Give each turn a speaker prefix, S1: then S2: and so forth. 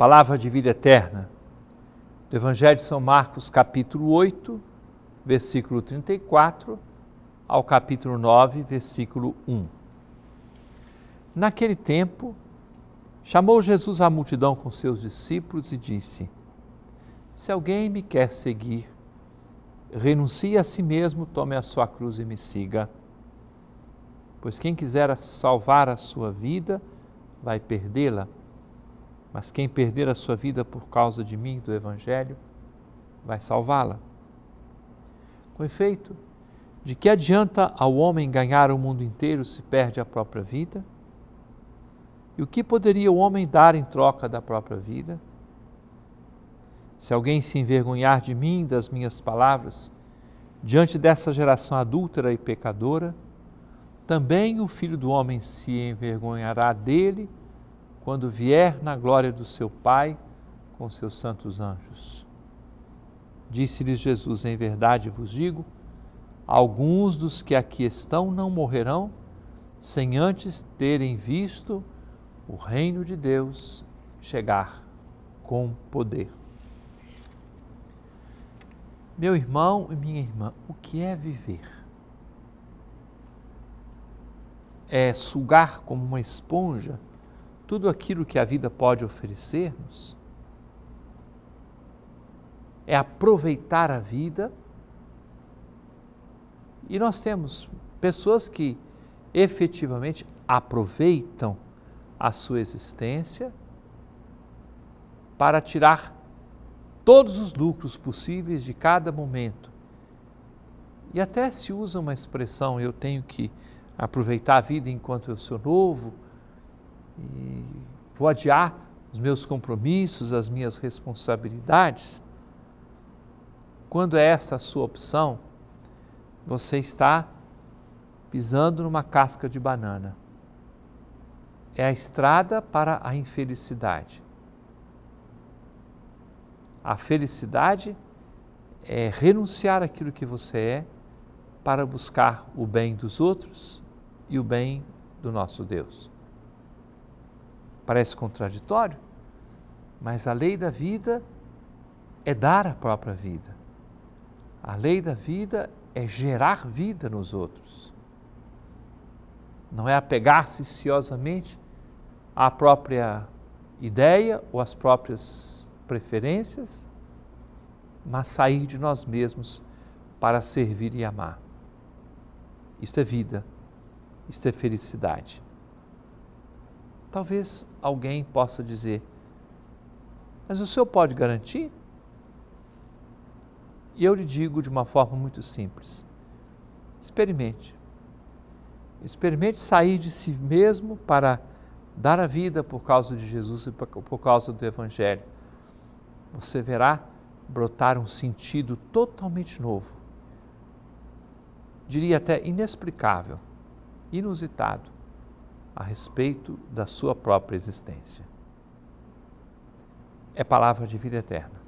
S1: palavra de vida eterna, do Evangelho de São Marcos, capítulo 8, versículo 34, ao capítulo 9, versículo 1. Naquele tempo, chamou Jesus a multidão com seus discípulos e disse: Se alguém me quer seguir, renuncie a si mesmo, tome a sua cruz e me siga. Pois quem quiser salvar a sua vida, vai perdê-la mas quem perder a sua vida por causa de mim, do Evangelho, vai salvá-la. Com efeito, de que adianta ao homem ganhar o mundo inteiro se perde a própria vida? E o que poderia o homem dar em troca da própria vida? Se alguém se envergonhar de mim, das minhas palavras, diante dessa geração adúltera e pecadora, também o filho do homem se envergonhará dele quando vier na glória do seu Pai com seus santos anjos. Disse-lhes Jesus: Em verdade vos digo, alguns dos que aqui estão não morrerão sem antes terem visto o reino de Deus chegar com poder. Meu irmão e minha irmã, o que é viver? É sugar como uma esponja tudo aquilo que a vida pode oferecer-nos, é aproveitar a vida. E nós temos pessoas que efetivamente aproveitam a sua existência para tirar todos os lucros possíveis de cada momento. E até se usa uma expressão, eu tenho que aproveitar a vida enquanto eu sou novo e vou adiar os meus compromissos, as minhas responsabilidades. Quando é essa a sua opção, você está pisando numa casca de banana. É a estrada para a infelicidade. A felicidade é renunciar aquilo que você é para buscar o bem dos outros e o bem do nosso Deus. Parece contraditório, mas a lei da vida é dar a própria vida. A lei da vida é gerar vida nos outros. Não é apegar-se ciosamente à própria ideia ou às próprias preferências, mas sair de nós mesmos para servir e amar. Isto é vida, isto é felicidade. Talvez alguém possa dizer: Mas o senhor pode garantir? E eu lhe digo de uma forma muito simples: experimente. Experimente sair de si mesmo para dar a vida por causa de Jesus e por causa do Evangelho. Você verá brotar um sentido totalmente novo, diria até inexplicável, inusitado, a respeito da sua própria existência. É palavra de vida eterna.